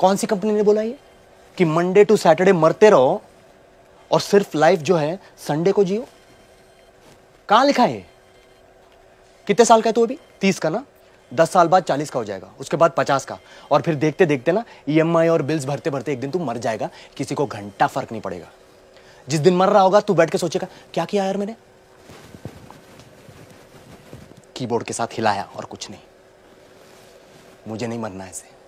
कौन सी कंपनी ने बोला ये कि मंडे टू सैटरडे मरते रहो और सिर्फ लाइफ जो है संडे को जियो कहां लिखा है कितने साल का है तू तो अभी तीस का ना दस साल बाद चालीस का हो जाएगा उसके बाद पचास का और फिर देखते देखते ना ई e और बिल्स भरते भरते एक दिन तू मर जाएगा किसी को घंटा फर्क नहीं पड़ेगा जिस दिन मर रहा होगा तू बैठ के सोचेगा क्या किया यार मैंने कीबोर्ड के साथ हिलाया और कुछ नहीं मुझे नहीं मरना ऐसे